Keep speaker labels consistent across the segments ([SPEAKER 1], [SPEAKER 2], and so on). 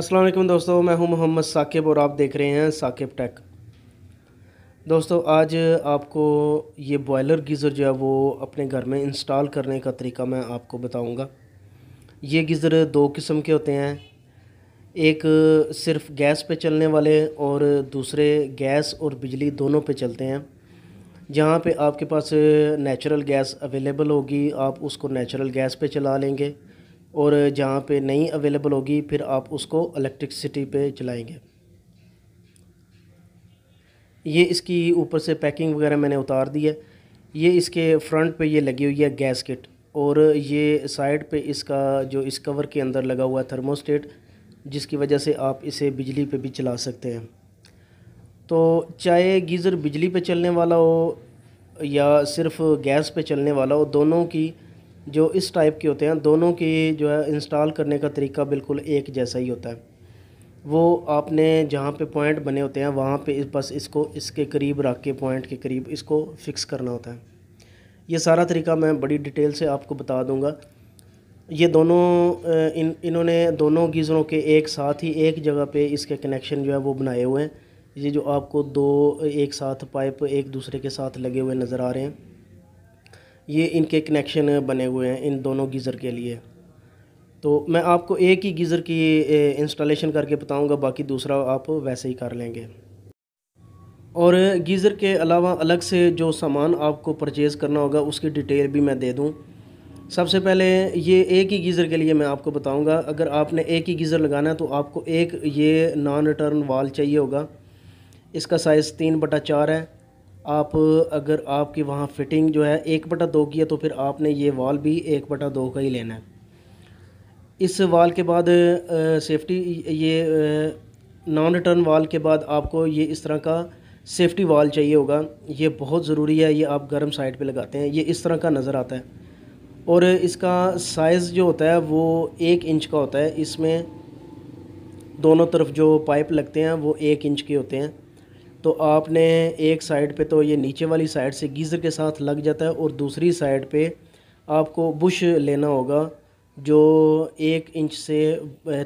[SPEAKER 1] असल दोस्तों मैं हूं मोहम्मद साकिब और आप देख रहे हैं साकिब टेक दोस्तों आज आपको ये बॉयलर गीज़र जो है वो अपने घर में इंस्टॉल करने का तरीका मैं आपको बताऊंगा ये गीज़र दो किस्म के होते हैं एक सिर्फ गैस पे चलने वाले और दूसरे गैस और बिजली दोनों पे चलते हैं जहाँ पे आपके पास नेचुरल गैस अवेलेबल होगी आप उसको नेचुरल गैस पर चला लेंगे और जहाँ पे नहीं अवेलेबल होगी फिर आप उसको इलेक्ट्रिकसिटी पे चलाएंगे ये इसकी ऊपर से पैकिंग वगैरह मैंने उतार दी है ये इसके फ्रंट पे ये लगी हुई है गैस किट और ये साइड पे इसका जो इस कवर के अंदर लगा हुआ है थर्मोस्टेट जिसकी वजह से आप इसे बिजली पे भी चला सकते हैं तो चाहे गीज़र बिजली पे चलने वाला हो या सिर्फ गैस पे चलने वाला हो दोनों की जो इस टाइप के होते हैं दोनों की जो है इंस्टॉल करने का तरीका बिल्कुल एक जैसा ही होता है वो आपने जहाँ पे पॉइंट बने होते हैं वहाँ पे बस इसको इसके करीब रख के पॉइंट के करीब इसको फिक्स करना होता है ये सारा तरीका मैं बड़ी डिटेल से आपको बता दूँगा ये दोनों इन इन्होंने दोनों गीज़रों के एक साथ ही एक जगह पे इसके कनेक्शन जो है वो बनाए हुए हैं ये जो आपको दो एक साथ पाइप एक दूसरे के साथ लगे हुए नज़र आ रहे हैं ये इनके कनेक्शन बने हुए हैं इन दोनों गीज़र के लिए तो मैं आपको एक ही गीज़र की इंस्टॉलेशन करके बताऊंगा बाकी दूसरा आप वैसे ही कर लेंगे और गीज़र के अलावा अलग से जो सामान आपको परचेज़ करना होगा उसकी डिटेल भी मैं दे दूँ सबसे पहले ये एक ही गीज़र के लिए मैं आपको बताऊंगा अगर आपने एक ही गीज़र लगाना है तो आपको एक ये नॉन रिटर्न वाल चाहिए होगा इसका साइज़ तीन बटा चार है आप अगर आपकी वहाँ फ़िटिंग जो है एक बटा दो की है तो फिर आपने ये वाल भी एक बटा दो का ही लेना है इस वाल के बाद सेफ्टी ये नॉन रिटर्न वाल के बाद आपको ये इस तरह का सेफ्टी वाल चाहिए होगा ये बहुत ज़रूरी है ये आप गर्म साइड पे लगाते हैं ये इस तरह का नज़र आता है और इसका साइज़ जो होता है वो एक इंच का होता है इसमें दोनों तरफ जो पाइप लगते हैं वो एक इंच के होते हैं तो आपने एक साइड पे तो ये नीचे वाली साइड से गीज़र के साथ लग जाता है और दूसरी साइड पे आपको बुश लेना होगा जो एक इंच से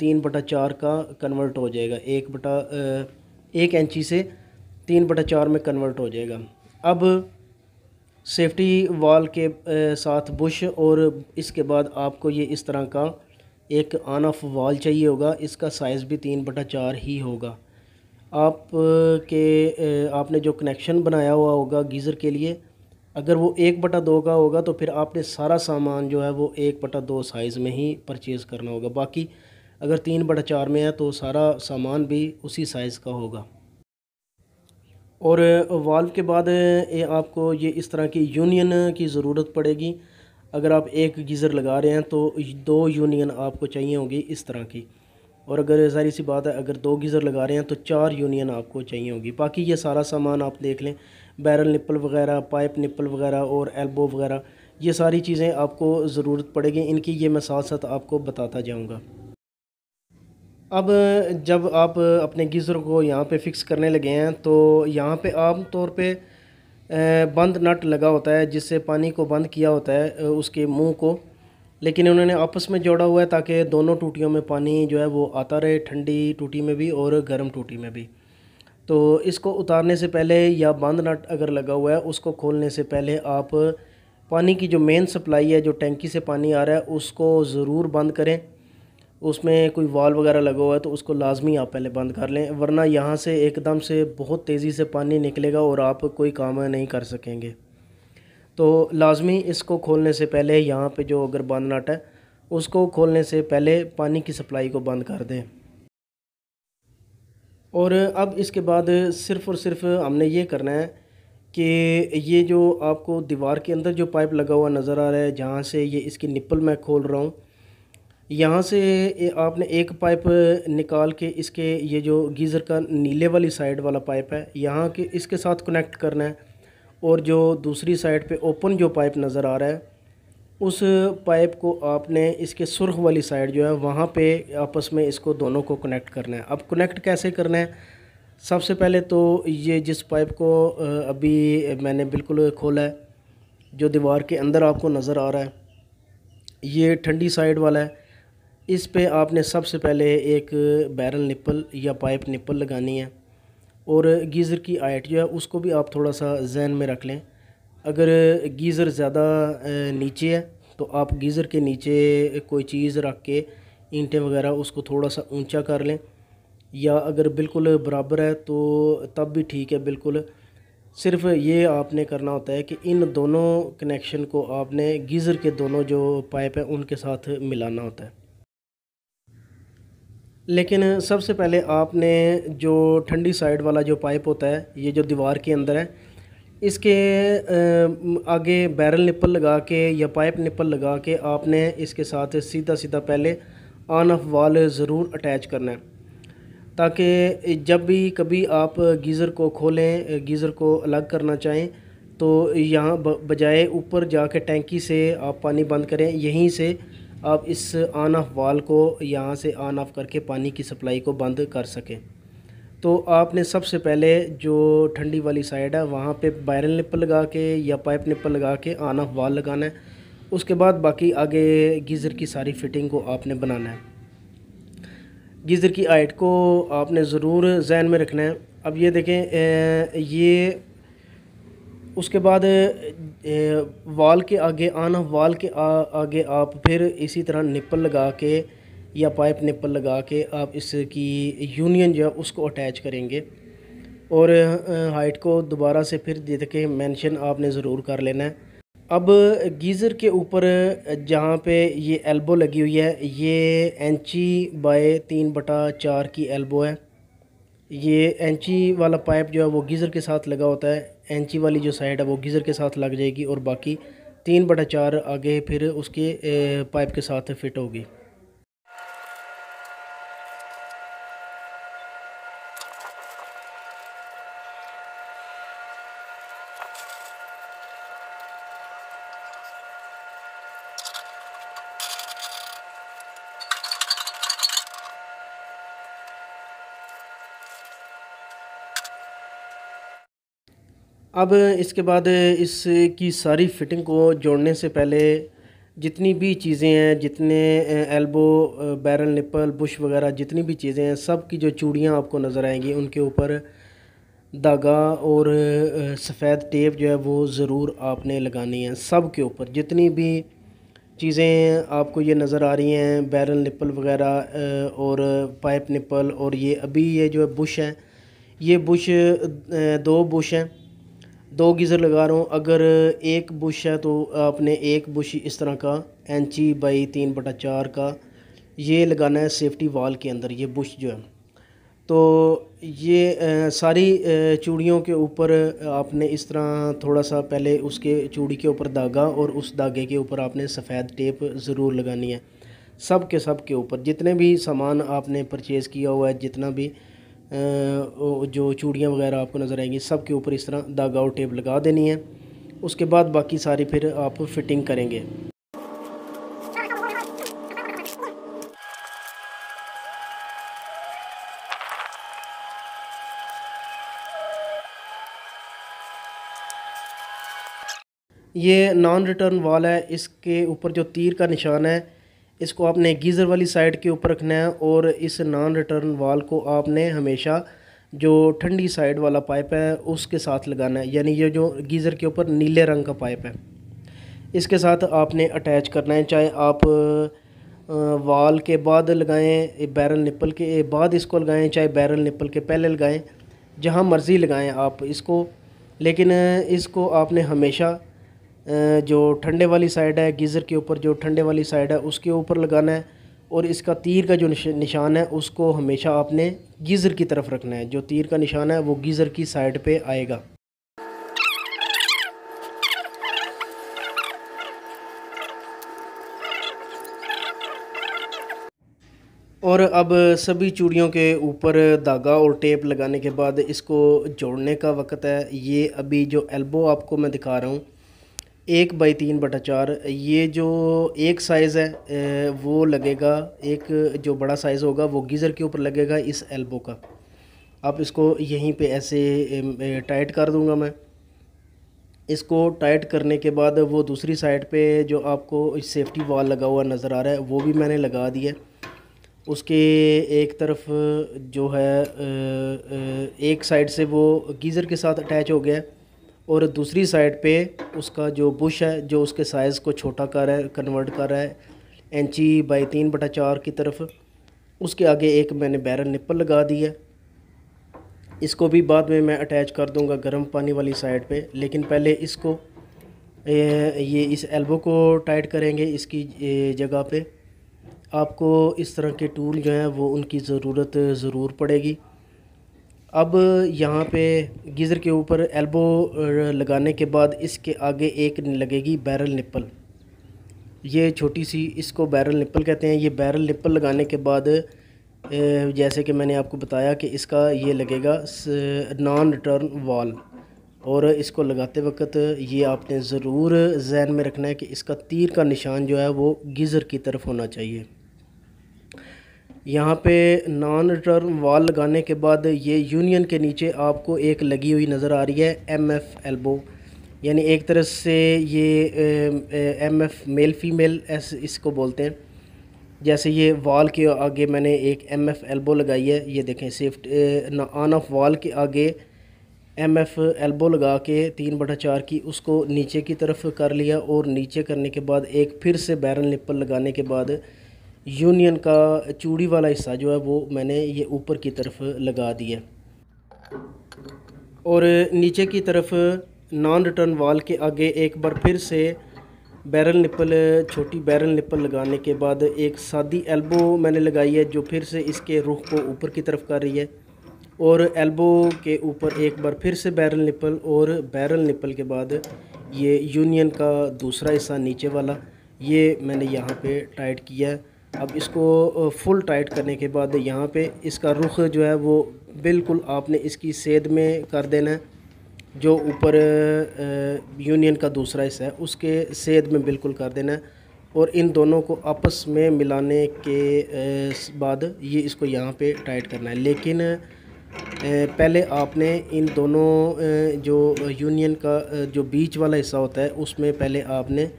[SPEAKER 1] तीन बटा चार का कन्वर्ट हो जाएगा एक बटा एक इंची से तीन बटा चार में कन्वर्ट हो जाएगा अब सेफ्टी वाल के साथ बुश और इसके बाद आपको ये इस तरह का एक ऑन ऑफ वाल चाहिए होगा इसका साइज़ भी तीन बटा चार ही होगा आप के आपने जो कनेक्शन बनाया हुआ होगा गीज़र के लिए अगर वो एक बटा दो का होगा तो फिर आपने सारा सामान जो है वो एक बटा दो साइज़ में ही परचेज़ करना होगा बाकी अगर तीन बटा चार में है तो सारा सामान भी उसी साइज़ का होगा और वाल्व के बाद ये आपको ये इस तरह की यूनियन की ज़रूरत पड़ेगी अगर आप एक गीज़र लगा रहे हैं तो दो यूनियन आपको चाहिए होगी इस तरह की और अगर सारी सी बात है अगर दो गीज़र लगा रहे हैं तो चार यूनियन आपको चाहिए होगी बाकी ये सारा सामान आप देख लें बैरल निपल वगैरह पाइप निपल वगैरह और एल्बो वगैरह ये सारी चीज़ें आपको ज़रूरत पड़ेगी इनकी ये मैं साथ साथ आपको बताता जाऊँगा अब जब आप अपने गीज़र को यहाँ पर फिक्स करने लगे हैं तो यहाँ पर आम तौर पर बंद नट लगा होता है जिससे पानी को बंद किया होता है उसके मुंह को लेकिन उन्होंने आपस में जोड़ा हुआ है ताकि दोनों टूटियों में पानी जो है वो आता रहे ठंडी टूटी में भी और गर्म टूटी में भी तो इसको उतारने से पहले या बंद नट अगर लगा हुआ है उसको खोलने से पहले आप पानी की जो मेन सप्लाई है जो टैंकी से पानी आ रहा है उसको ज़रूर बंद करें उसमें कोई वाल वगैरह लगा हुआ है तो उसको लाजमी आप पहले बंद कर लें वरना यहाँ से एकदम से बहुत तेज़ी से पानी निकलेगा और आप कोई काम नहीं कर सकेंगे तो लाजमी इसको खोलने से पहले यहाँ पे जो अगर बंद नट है उसको खोलने से पहले पानी की सप्लाई को बंद कर दें और अब इसके बाद सिर्फ़ और सिर्फ हमने ये करना है कि ये जो आपको दीवार के अंदर जो पाइप लगा हुआ नज़र आ रहा है जहाँ से ये इसकी निप्पल मैं खोल रहा हूँ यहाँ से आपने एक पाइप निकाल के इसके ये जो गीज़र का नीले वाली साइड वाला पाइप है यहाँ के इसके साथ कनेक्ट करना है और जो दूसरी साइड पे ओपन जो पाइप नज़र आ रहा है उस पाइप को आपने इसके सुर्ख वाली साइड जो है वहाँ पे आपस में इसको दोनों को कनेक्ट करना है अब कनेक्ट कैसे करना है सबसे पहले तो ये जिस पाइप को अभी मैंने बिल्कुल खोला है जो दीवार के अंदर आपको नज़र आ रहा है ये ठंडी साइड वाला है इस पे आपने सबसे पहले एक बैरल निप्पल या पाइप निप्पल लगानी है और गीज़र की आइट जो है उसको भी आप थोड़ा सा जहन में रख लें अगर गीज़र ज़्यादा नीचे है तो आप गीज़र के नीचे कोई चीज़ रख के ईंटें वगैरह उसको थोड़ा सा ऊंचा कर लें या अगर बिल्कुल बराबर है तो तब भी ठीक है बिल्कुल सिर्फ ये आपने करना होता है कि इन दोनों कनेक्शन को आपने गीज़र के दोनों जो पाइप हैं उनके साथ मिलाना होता है लेकिन सबसे पहले आपने जो ठंडी साइड वाला जो पाइप होता है ये जो दीवार के अंदर है इसके आगे बैरल निप्पल लगा के या पाइप निप्पल लगा के आपने इसके साथ सीधा सीधा पहले ऑन ऑफ वाल ज़रूर अटैच करना है ताकि जब भी कभी आप गीज़र को खोलें गीज़र को अलग करना चाहें तो यहाँ बजाय ऊपर जाके टैंकी से आप पानी बंद करें यहीं से आप इस ऑन ऑफ वाल को यहाँ से ऑन ऑफ करके पानी की सप्लाई को बंद कर सकें तो आपने सबसे पहले जो ठंडी वाली साइड है वहाँ पे बैरल निपल लगा के या पाइप निपल लगा के ऑन ऑफ वाल लगाना है उसके बाद बाकी आगे गीज़र की सारी फिटिंग को आपने बनाना है गीज़र की आइट को आपने ज़रूर जहन में रखना है अब ये देखें ये उसके बाद वाल के आगे आना वाल के आ, आगे आप फिर इसी तरह निप्पल लगा के या पाइप निप्पल लगा के आप इसकी यूनियन जो है उसको अटैच करेंगे और हाइट को दोबारा से फिर दे के मेंशन आपने ज़रूर कर लेना है अब गीज़र के ऊपर जहाँ पे ये एल्बो लगी हुई है ये एंची बाय तीन बटा चार की एल्बो है ये एंची वाला पाइप जो है वो गीज़र के साथ लगा होता है एंची वाली जो साइड है वो गीज़र के साथ लग जाएगी और बाकी तीन बटा चार आगे फिर उसके पाइप के साथ फिट होगी अब इसके बाद इसकी सारी फिटिंग को जोड़ने से पहले जितनी भी चीज़ें हैं जितने एल्बो बैरल निपल बुश वगैरह जितनी भी चीज़ें हैं सब की जो चूड़ियाँ आपको नज़र आएंगी उनके ऊपर धागा और सफ़ेद टेप जो है वो ज़रूर आपने लगानी है सब के ऊपर जितनी भी चीज़ें आपको ये नज़र आ रही हैं बैरल निपल वगैरह और पाइप निपल और ये अभी ये जो है बुश है ये बुश दो बुश हैं दो गीज़र लगा रहा हूँ अगर एक बुश है तो आपने एक बुश इस तरह का एंची बाई तीन बटा चार का ये लगाना है सेफ्टी वाल के अंदर ये बुश जो है तो ये आ, सारी चूड़ियों के ऊपर आपने इस तरह थोड़ा सा पहले उसके चूड़ी के ऊपर धागा और उस धागे के ऊपर आपने सफ़ेद टेप ज़रूर लगानी है सब के सब के ऊपर जितने भी सामान आपने परचेज़ किया हुआ है जितना भी जो चूड़ियाँ वगैरह आपको नज़र आएंगी सब के ऊपर इस तरह दाग आउट टेप लगा देनी है उसके बाद बाकी सारी फिर आप फिटिंग करेंगे ये नॉन रिटर्न वाल है इसके ऊपर जो तीर का निशान है इसको आपने गीज़र वाली साइड के ऊपर रखना है और इस नॉन रिटर्न वाल को आपने हमेशा जो ठंडी साइड वाला पाइप है उसके साथ लगाना है यानी ये जो गीज़र के ऊपर नीले रंग का पाइप है इसके साथ आपने अटैच करना है चाहे आप वाल के बाद लगाएं बैरल निप्पल के बाद इसको लगाएं चाहे बैरल निप्पल के पहले लगाएं जहां मर्ज़ी लगाएं आप इसको लेकिन इसको आपने हमेशा जो ठंडे वाली साइड है गीज़र के ऊपर जो ठंडे वाली साइड है उसके ऊपर लगाना है और इसका तीर का जो निशान है उसको हमेशा आपने गीज़र की तरफ रखना है जो तीर का निशान है वो गीज़र की साइड पे आएगा और अब सभी चूड़ियों के ऊपर धागा और टेप लगाने के बाद इसको जोड़ने का वक्त है ये अभी जो एल्बो आपको मैं दिखा रहा हूँ एक बाई तीन बटा चार ये जो एक साइज़ है वो लगेगा एक जो बड़ा साइज़ होगा वो गीज़र के ऊपर लगेगा इस एल्बो का अब इसको यहीं पे ऐसे टाइट कर दूंगा मैं इसको टाइट करने के बाद वो दूसरी साइड पे जो आपको सेफ्टी वाल लगा हुआ नज़र आ रहा है वो भी मैंने लगा दिया उसके एक तरफ जो है एक साइड से वो गीज़र के साथ अटैच हो गया है और दूसरी साइड पे उसका जो बुश है जो उसके साइज़ को छोटा कर रहा है कन्वर्ट कर रहा है इंची बाई तीन बटा चार की तरफ उसके आगे एक मैंने बैरल निप्पल लगा दी है इसको भी बाद में मैं अटैच कर दूंगा गर्म पानी वाली साइड पे लेकिन पहले इसको ये इस एल्बो को टाइट करेंगे इसकी जगह पे आपको इस तरह के टूल जो हैं वो उनकी ज़रूरत ज़रूर पड़ेगी अब यहाँ पे गीज़र के ऊपर एल्बो लगाने के बाद इसके आगे एक लगेगी बैरल निप्पल ये छोटी सी इसको बैरल निप्पल कहते हैं ये बैरल निप्पल लगाने के बाद जैसे कि मैंने आपको बताया कि इसका ये लगेगा नॉन रिटर्न वॉल और इसको लगाते वक्त ये आपने ज़रूर जहन में रखना है कि इसका तीर का निशान जो है वो गीज़र की तरफ होना चाहिए यहाँ पे नॉन टर्म वाल लगाने के बाद ये यूनियन के नीचे आपको एक लगी हुई नज़र आ रही है एम एफ एल्बो यानी एक तरह से ये एम एफ मेल फीमेल एस इसको बोलते हैं जैसे ये वाल के आगे मैंने एक एम एफ एल्बो लगाई है ये देखें सेफ्ट ऑन ऑफ वाल के आगे एम एफ एल्बो लगा के तीन बटा चार की उसको नीचे की तरफ कर लिया और नीचे करने के बाद एक फिर से बैरन लिपल लगाने के बाद यूनियन का चूड़ी वाला हिस्सा जो है वो मैंने ये ऊपर की तरफ लगा दिया और नीचे की तरफ नॉन रिटर्न वाल के आगे एक बार फिर से बैरल निपल छोटी बैरल निपल लगाने के बाद एक सादी एल्बो मैंने लगाई है जो फिर से इसके रुख को ऊपर की तरफ कर रही है और एल्बो के ऊपर एक बार फिर से बैरल निपल और बैरल निपल के बाद ये यूनियन का दूसरा हिस्सा नीचे वाला ये मैंने यहाँ पे टाइट किया है अब इसको फुल टाइट करने के बाद यहाँ पे इसका रुख जो है वो बिल्कुल आपने इसकी सेद में कर देना है जो ऊपर यूनियन का दूसरा हिस्सा है उसके सेद में बिल्कुल कर देना है और इन दोनों को आपस में मिलाने के बाद ये इसको यहाँ पे टाइट करना है लेकिन पहले आपने इन दोनों जो यूनियन का जो बीच वाला हिस्सा होता है उसमें पहले आपने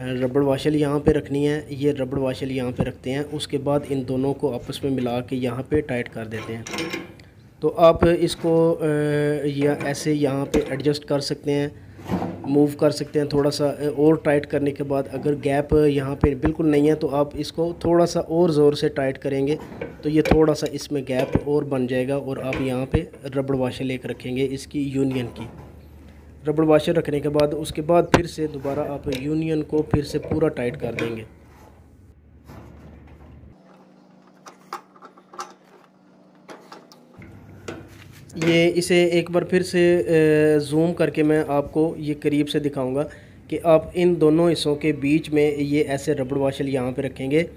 [SPEAKER 1] रबड़ वाशल यहाँ पे रखनी है ये रबड़ वाशल यहाँ पे रखते हैं उसके बाद इन दोनों को आपस में मिला के यहाँ पे टाइट कर देते हैं तो आप इसको या ऐसे यहाँ पे एडजस्ट कर सकते हैं मूव कर सकते हैं थोड़ा सा और टाइट करने के बाद अगर गैप यहाँ पे बिल्कुल नहीं है तो आप इसको थोड़ा सा और ज़ोर से टाइट करेंगे तो ये थोड़ा सा इसमें गैप और बन जाएगा और आप यहाँ पर रबड़ वाशल एक रखेंगे इसकी यूनियन की रबड़ वाशर रखने के बाद उसके बाद फिर से दोबारा आप यूनियन को फिर से पूरा टाइट कर देंगे ये इसे एक बार फिर से जूम करके मैं आपको ये करीब से दिखाऊंगा कि आप इन दोनों हिस्सों के बीच में ये ऐसे रबड़ वाशल यहाँ पे रखेंगे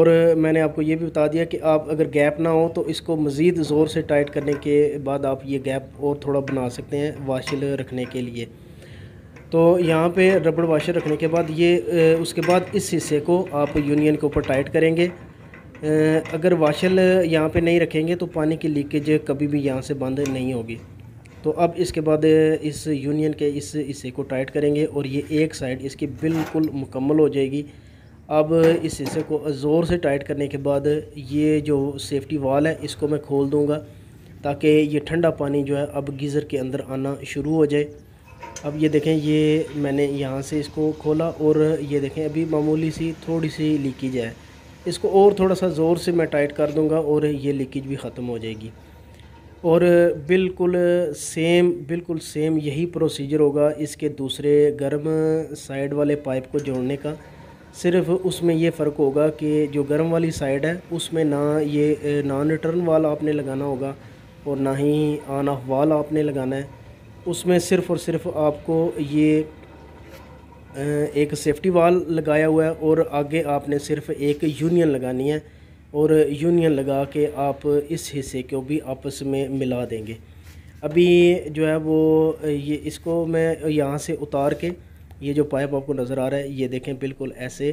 [SPEAKER 1] और मैंने आपको ये भी बता दिया कि आप अगर गैप ना हो तो इसको मज़ीद ज़ोर से टाइट करने के बाद आप ये गैप और थोड़ा बना सकते हैं वाशल रखने के लिए तो यहाँ पे रबड़ वाशर रखने के बाद ये उसके बाद इस हिस्से को आप यूनियन के ऊपर टाइट करेंगे अगर वाशल यहाँ पे नहीं रखेंगे तो पानी की लीकेज कभी भी यहाँ से बंद नहीं होगी तो अब इसके बाद इस यूनियन के इस हिस्से को टाइट करेंगे और ये एक साइड इसकी बिल्कुल मुकम्मल हो जाएगी अब इस हिस्से को ज़ोर से टाइट करने के बाद ये जो सेफ्टी वाल है इसको मैं खोल दूँगा ताकि ये ठंडा पानी जो है अब गीज़र के अंदर आना शुरू हो जाए अब ये देखें ये मैंने यहाँ से इसको खोला और ये देखें अभी मामूली सी थोड़ी सी लीकेज है इसको और थोड़ा सा ज़ोर से मैं टाइट कर दूँगा और ये लीकेज भी ख़त्म हो जाएगी और बिल्कुल सेम बिल्कुल सेम यही प्रोसीजर होगा इसके दूसरे गर्म साइड वाले पाइप को जोड़ने का सिर्फ उसमें ये फ़र्क होगा कि जो गर्म वाली साइड है उसमें ना ये नॉन रिटर्न वाल आपने लगाना होगा और ना ही ऑन ऑफ वाल आपने लगाना है उसमें सिर्फ़ और सिर्फ आपको ये एक सेफ्टी वाल लगाया हुआ है और आगे आपने सिर्फ एक यूनियन लगानी है और यूनियन लगा के आप इस हिस्से को भी आपस में मिला देंगे अभी जो है वो ये इसको मैं यहाँ से उतार के ये जो पाइप आपको नज़र आ रहा है ये देखें बिल्कुल ऐसे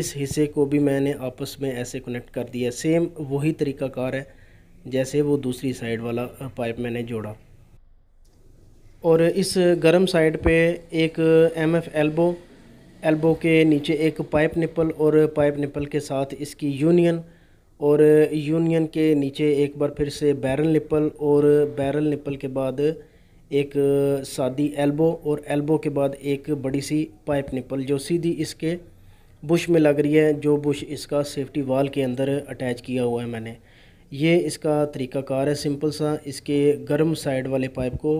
[SPEAKER 1] इस हिस्से को भी मैंने आपस में ऐसे कनेक्ट कर दिया सेम वही तरीका कार है जैसे वो दूसरी साइड वाला पाइप मैंने जोड़ा और इस गर्म साइड पे एक एम एफ एल्बो एल्बो के नीचे एक पाइप निपल और पाइप निपल के साथ इसकी यूनियन और यूनियन के नीचे एक बार फिर से बैरल निपल और बैरल निपल के बाद एक सादी एल्बो और एल्बो के बाद एक बड़ी सी पाइप निपल जो सीधी इसके बुश में लग रही है जो बुश इसका सेफ्टी वाल के अंदर अटैच किया हुआ है मैंने ये इसका तरीकाकार है सिंपल सा इसके गर्म साइड वाले पाइप को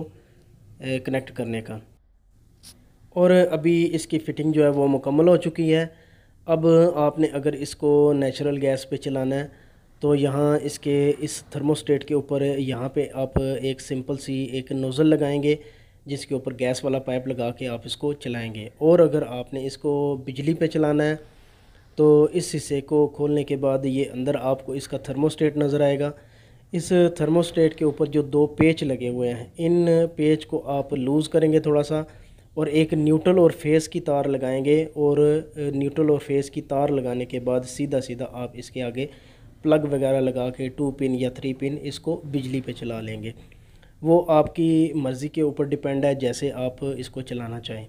[SPEAKER 1] कनेक्ट करने का और अभी इसकी फ़िटिंग जो है वो मुकम्मल हो चुकी है अब आपने अगर इसको नेचुरल गैस पे चलाना है तो यहाँ इसके इस थर्मोस्टेट के ऊपर यहाँ पे आप एक सिंपल सी एक नोज़ल लगाएंगे जिसके ऊपर गैस वाला पाइप लगा के आप इसको चलाएंगे और अगर आपने इसको बिजली पे चलाना है तो इस हिस्से को खोलने के बाद ये अंदर आपको इसका थर्मोस्टेट नज़र आएगा इस थर्मोस्टेट के ऊपर जो दो पेच लगे हुए हैं इन पेच को आप लूज़ करेंगे थोड़ा सा और एक न्यूट्रल और फेस की तार लगाएंगे और न्यूट्रल और फेस की तार लगाने के बाद सीधा सीधा आप इसके आगे प्लग वगैरह लगा के टू पिन या थ्री पिन इसको बिजली पे चला लेंगे वो आपकी मर्ज़ी के ऊपर डिपेंड है जैसे आप इसको चलाना चाहें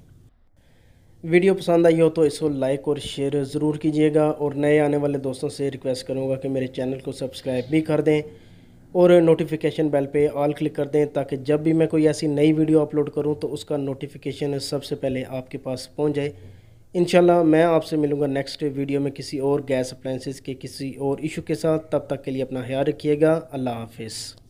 [SPEAKER 1] वीडियो पसंद आई हो तो इसको लाइक और शेयर ज़रूर कीजिएगा और नए आने वाले दोस्तों से रिक्वेस्ट करूँगा कि मेरे चैनल को सब्सक्राइब भी कर दें और नोटिफिकेशन बेल पे ऑल क्लिक कर दें ताकि जब भी मैं कोई ऐसी नई वीडियो अपलोड करूं तो उसका नोटिफिकेशन सबसे पहले आपके पास पहुंच जाए इनशाला मैं आपसे मिलूँगा नेक्स्ट वीडियो में किसी और गैस अप्लाइंसेस के किसी और इशू के साथ तब तक के लिए अपना ख्याल रखिएगा अल्लाह हाफिज़